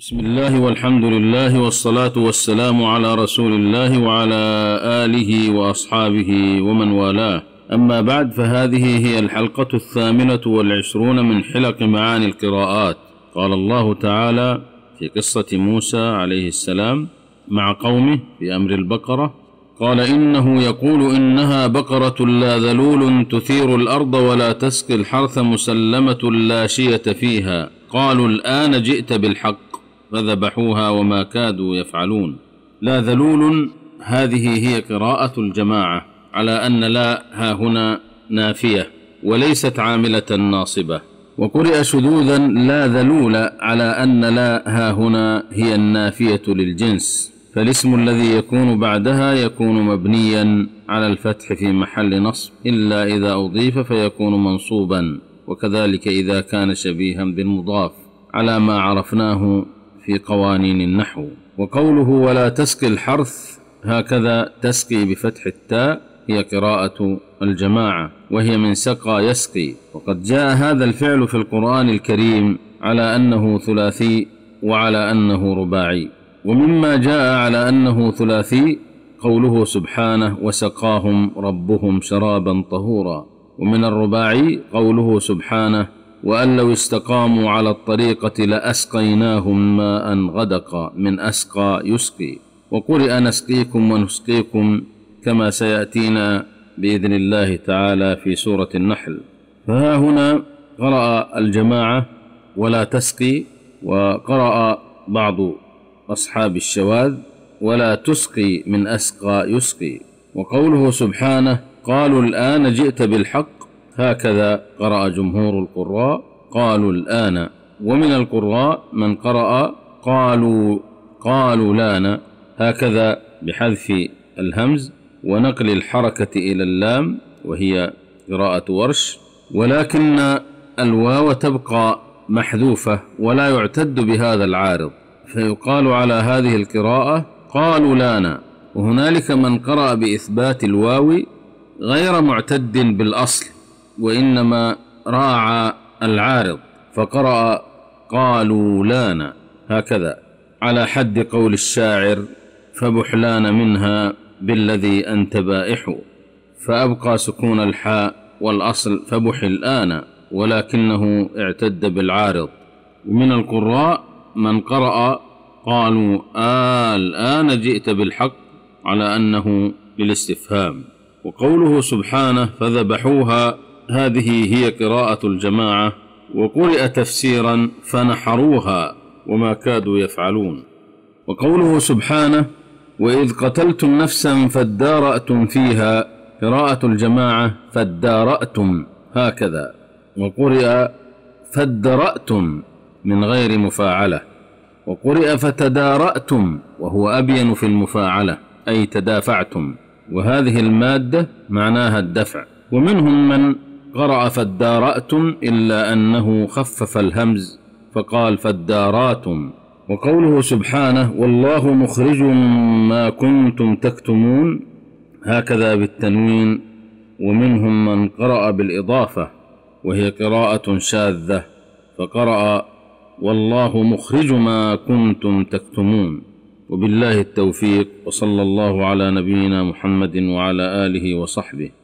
بسم الله والحمد لله والصلاة والسلام على رسول الله وعلى آله وأصحابه ومن والاه أما بعد فهذه هي الحلقة الثامنة والعشرون من حلق معاني القراءات قال الله تعالى في قصة موسى عليه السلام مع قومه في أمر البقرة قال إنه يقول إنها بقرة لا ذلول تثير الأرض ولا تسقي الحرث مسلمة لا شية فيها قالوا الآن جئت بالحق فذبحوها وما كادوا يفعلون لا ذلول هذه هي قراءة الجماعة على أن لا ها هنا نافية وليست عاملة ناصبة وقرئ شذوذا لا ذلول على أن لا ها هنا هي النافية للجنس فالاسم الذي يكون بعدها يكون مبنيا على الفتح في محل نصب إلا إذا أضيف فيكون منصوبا وكذلك إذا كان شبيها بالمضاف على ما عرفناه في قوانين النحو وقوله ولا تسقي الحرث هكذا تسقي بفتح التاء هي قراءة الجماعة وهي من سقى يسقي وقد جاء هذا الفعل في القرآن الكريم على أنه ثلاثي وعلى أنه رباعي ومما جاء على أنه ثلاثي قوله سبحانه وسقاهم ربهم شرابا طهورا ومن الرباعي قوله سبحانه وأن لو استقاموا على الطريقة لأسقيناهم ماء غدقا من أسقى يسقي وقرئ نسقيكم ونسقيكم كما سيأتينا بإذن الله تعالى في سورة النحل فها هنا قرأ الجماعة ولا تسقي وقرأ بعض أصحاب الشواذ ولا تسقي من أسقى يسقي وقوله سبحانه قالوا الآن جئت بالحق هكذا قرأ جمهور القراء قالوا الآن ومن القراء من قرأ قالوا قالوا لانا هكذا بحذف الهمز ونقل الحركة إلى اللام وهي قراءة ورش ولكن الواو تبقى محذوفة ولا يعتد بهذا العارض فيقال على هذه القراءة قالوا لانا وهنالك من قرأ بإثبات الواو غير معتد بالأصل وإنما راعى العارض فقرأ قالوا لانا هكذا على حد قول الشاعر فبحلان منها بالذي أنت بائح فأبقى سكون الحاء والأصل فبح الآن ولكنه اعتد بالعارض ومن القراء من قرأ قالوا آل آه، الآن جئت بالحق على أنه للاستفهام وقوله سبحانه فذبحوها هذه هي قراءة الجماعة وقرئ تفسيرا فنحروها وما كادوا يفعلون وقوله سبحانه وإذ قتلتم نفسا فادارأتم فيها قراءة الجماعة فادارأتم هكذا وقرئ فادرأتم من غير مفاعلة وقرئ فتدارأتم وهو أبين في المفاعلة أي تدافعتم وهذه المادة معناها الدفع ومنهم من قرأ فدارأتم إلا أنه خفف الهمز فقال فداراتم وقوله سبحانه والله مخرج ما كنتم تكتمون هكذا بالتنوين ومنهم من قرأ بالإضافة وهي قراءة شاذة فقرأ والله مخرج ما كنتم تكتمون وبالله التوفيق وصلى الله على نبينا محمد وعلى آله وصحبه